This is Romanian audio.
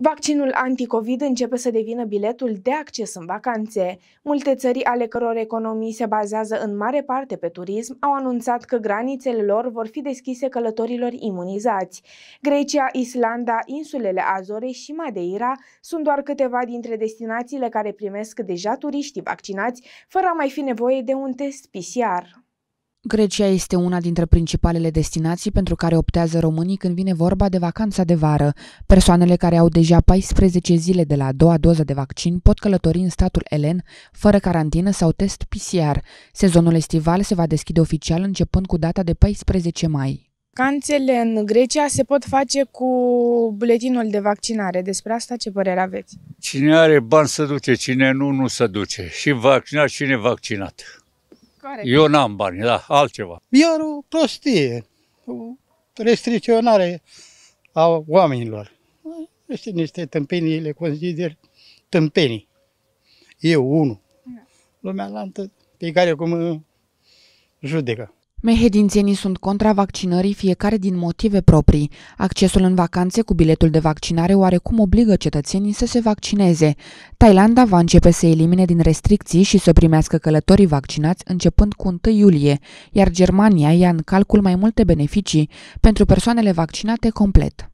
Vaccinul anticovid începe să devină biletul de acces în vacanțe. Multe țări ale căror economii se bazează în mare parte pe turism au anunțat că granițele lor vor fi deschise călătorilor imunizați. Grecia, Islanda, insulele Azore și Madeira sunt doar câteva dintre destinațiile care primesc deja turiștii vaccinați, fără a mai fi nevoie de un test PCR. Grecia este una dintre principalele destinații pentru care optează românii când vine vorba de vacanța de vară. Persoanele care au deja 14 zile de la a doua doză de vaccin pot călători în statul elen fără carantină sau test PCR. Sezonul estival se va deschide oficial începând cu data de 14 mai. Vacanțele în Grecia se pot face cu buletinul de vaccinare. Despre asta ce părere aveți? Cine are bani să duce, cine nu, nu se duce. Și vaccinat, cine vaccinat. Care? Eu n-am bani, da, altceva. Iar o prostie, o restricționare a oamenilor. Este niște tâmpenii, le consider tâmpenii. Eu, unul. Da. Lumea lantă pe care cum judecă. Mehedințenii sunt contra vaccinării fiecare din motive proprii. Accesul în vacanțe cu biletul de vaccinare oarecum obligă cetățenii să se vaccineze. Thailanda va începe să elimine din restricții și să primească călătorii vaccinați începând cu 1 iulie, iar Germania ia în calcul mai multe beneficii pentru persoanele vaccinate complet.